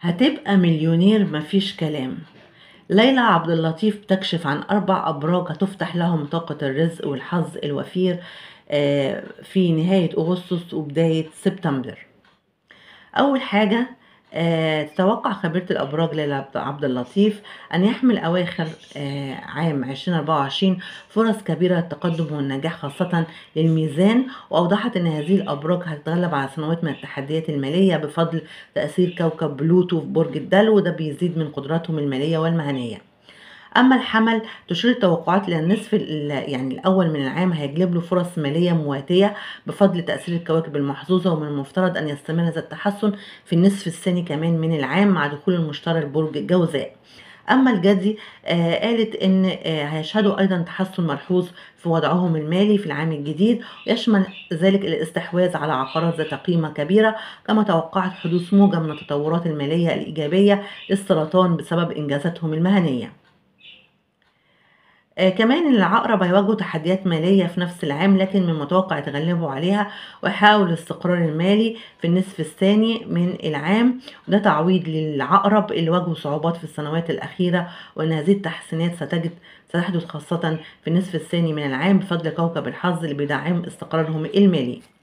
هتبقى مليونير مفيش كلام ليلى عبد اللطيف تكشف عن أربع أبراج هتفتح لهم طاقة الرزق والحظ الوفير آه، في نهاية أغسطس وبداية سبتمبر أول حاجة توقع آه، تتوقع خبيرة الأبراج ليلى عبد- اللطيف أن يحمل أواخر آه، عام 2024 فرص كبيرة للتقدم والنجاح خاصة للميزان وأوضحت أن هذه الأبراج هتتغلب على سنوات من التحديات المالية بفضل تأثير كوكب بلوتو في برج الدلو وده بيزيد من قدراتهم المالية والمهنية اما الحمل تشير التوقعات الى النصف يعني الاول من العام هيجلب له فرص ماليه مواتيه بفضل تاثير الكواكب المحظوظه ومن المفترض ان يستمر هذا التحسن في النصف الثاني كمان من العام مع دخول المشتري برج الجوزاء اما الجدي آه قالت ان آه هيشهدوا ايضا تحسن ملحوظ في وضعهم المالي في العام الجديد ويشمل ذلك الاستحواذ على عقارات ذات قيمه كبيره كما توقعت حدوث موجه من التطورات الماليه الايجابيه للسرطان بسبب انجازاتهم المهنيه آه كمان العقرب هيواجهوا تحديات مالية في نفس العام لكن من المتوقع يتغلبوا عليها ويحاولوا الاستقرار المالي في النصف الثاني من العام وده تعويض للعقرب اللي واجهوا صعوبات في السنوات الأخيرة وأن هذه التحسينات ستجد ستحدث خاصة في النصف الثاني من العام بفضل كوكب الحظ اللي بيدعم استقرارهم المالي